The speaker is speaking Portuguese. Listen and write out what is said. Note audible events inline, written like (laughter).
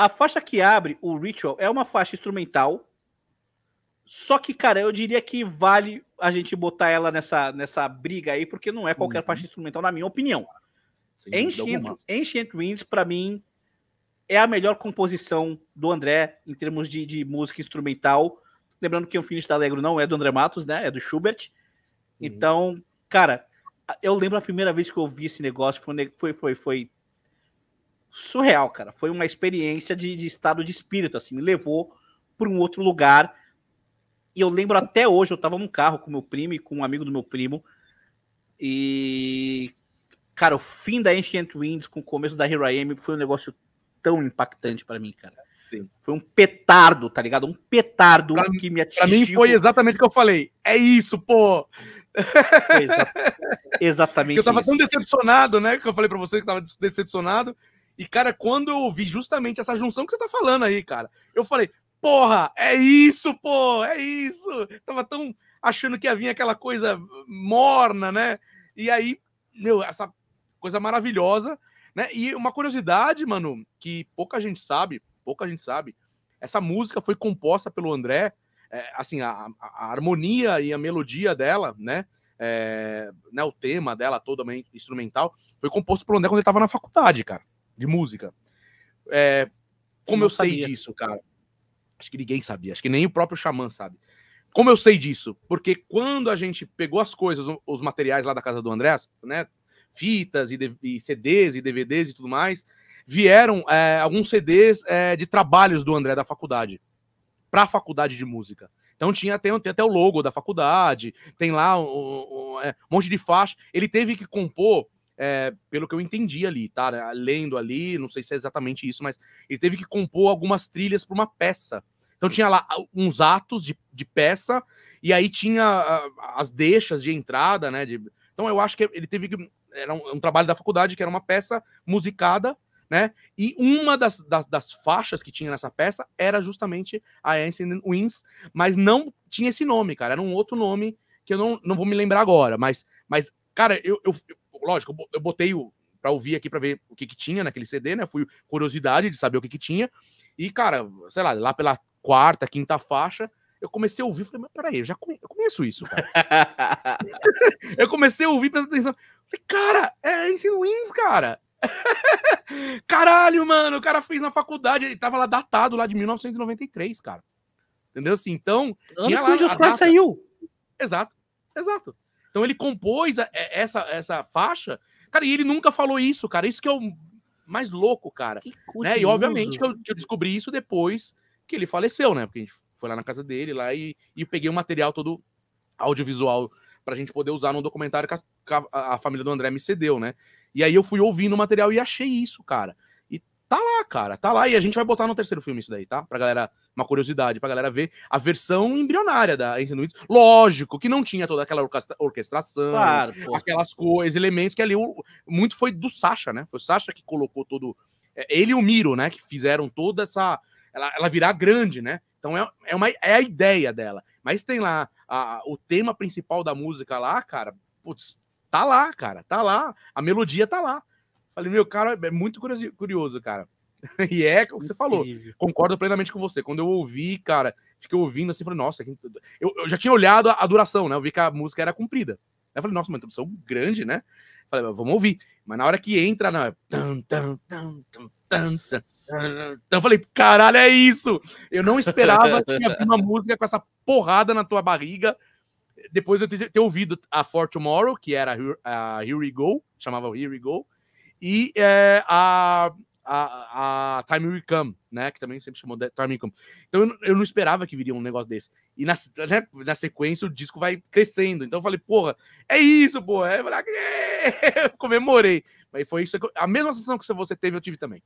A faixa que abre o Ritual é uma faixa instrumental. Só que, cara, eu diria que vale a gente botar ela nessa, nessa briga aí, porque não é qualquer uhum. faixa instrumental, na minha opinião. Sim, Ancient, Ancient Winds, para mim, é a melhor composição do André em termos de, de música instrumental. Lembrando que o Finish da Alegro não é do André Matos, né? É do Schubert. Uhum. Então, cara, eu lembro a primeira vez que eu ouvi esse negócio, foi, foi, foi, foi surreal, cara. Foi uma experiência de, de estado de espírito, assim, me levou para um outro lugar. E eu lembro até hoje, eu estava num carro com meu primo e com um amigo do meu primo. E, cara, o fim da Ancient Winds com o começo da Hero Am foi um negócio tão impactante para mim, cara. Sim. Foi um petardo, tá ligado? Um petardo pra, que me atingiu. Pra mim foi exatamente o que eu falei. É isso, pô! Exa (laughs) exatamente. eu tava isso. tão decepcionado, né? Que eu falei para você que tava decepcionado. E, cara, quando eu ouvi justamente essa junção que você tá falando aí, cara, eu falei, porra, é isso, pô, é isso. Tava tão achando que ia vir aquela coisa morna, né? E aí, meu, essa coisa maravilhosa, né? E uma curiosidade, mano, que pouca gente sabe, pouca gente sabe, essa música foi composta pelo André, é, assim, a, a, harmonia e a melodia dela, né? É, né, o tema dela todo instrumental foi composto pelo André quando ele tava na faculdade, cara de música. É, como eu, eu sei disso, cara? Acho que ninguém sabia, acho que nem o próprio Xamã sabe. Como eu sei disso? Porque quando a gente pegou as coisas, os materiais lá da casa do André, né? Fitas e, e CDs e DVDs e tudo mais, vieram é, alguns CDs é, de trabalhos do André da faculdade, para a faculdade de música. Então tinha tem, tem, até o logo da faculdade, tem lá um, um, um, é, monte de faixa. Ele teve que compor é, pelo que eu entendi ali, tá? Né, lendo ali, não sei se é exatamente isso, mas ele teve que compor algumas trilhas para uma peça. Então tinha lá uns atos de, de peça, e aí tinha as deixas de entrada, né? De, então eu acho que ele teve que. Era um, um, trabalho da faculdade, que era uma peça musicada, né? E uma das, das, das faixas que tinha nessa peça era justamente a Ancient Wings, mas não tinha esse nome, cara. Era um outro nome que eu não, não vou me lembrar agora, mas. mas Cara, eu, eu, lógico, eu botei o para ouvir aqui para ver o que, que tinha naquele CD, né? Fui curiosidade de saber o que, que tinha. E, cara, sei lá, lá pela quarta, quinta faixa, eu comecei a ouvir, falei, mas peraí, eu já conheço, eu conheço isso, cara. (laughs) eu comecei a ouvir, prestando atenção. Falei, cara, é Ancient Wins, cara. (laughs) Caralho, mano, o cara fez na faculdade, ele tava lá datado lá de 1993, cara. Entendeu assim? Então, Antes tinha lá. Onde os saiu? Exato, exato. Então ele compôs é, essa, essa faixa, cara, e ele nunca falou isso, cara. Isso que é o mais louco, cara. Né? E obviamente que eu, que eu, descobri isso depois que ele faleceu, né? Porque a gente foi lá na casa dele lá e, e peguei o material todo audiovisual pra gente poder usar no documentário que a, a, a família do André me cedeu, né? E aí eu fui ouvindo o material e achei isso, cara. Tá lá, cara, tá lá. E a gente vai botar no terceiro filme isso daí, tá? Pra galera, uma curiosidade, pra galera ver a versão embrionária da Ancient Witch. Lógico que não tinha toda aquela orquestração, claro, aquelas coisas, elementos que ali muito foi do Sasha, né? Foi o Sasha que colocou todo. É, ele e o Miro, né? Que fizeram toda essa. Ela, ela virar grande, né? Então é, é, uma, é a ideia dela. Mas tem lá a, o tema principal da música lá, cara. Putz, tá lá, cara, tá lá. A melodia tá lá. Falei, meu, cara, é muito curioso, cara. (laughs) e é o que você falou. Concordo plenamente com você. Quando eu ouvi, cara, fiquei ouvindo assim, falei, nossa, eu, eu, já tinha olhado a, duração, né? Eu vi que a música era comprida. Aí eu falei, nossa, uma introdução grande, né? Falei, vamos ouvir. Mas na hora que entra, não, é. Então eu falei, caralho, é isso! Eu não esperava que uma (laughs) música com essa porrada na tua barriga. Depois eu ter ouvido a For Tomorrow, que era a Here We Go, chamava Here We Go e é, a, a, a Time Will Come, né? Que também sempre chamou de Time Will Come. Então eu, eu, não esperava que viria um negócio desse. E na, né, na sequência o disco vai crescendo. Então eu falei, porra, é isso, porra. É, eu ah, é, (laughs) comemorei. Mas foi isso. A mesma sensação que você teve, eu tive também.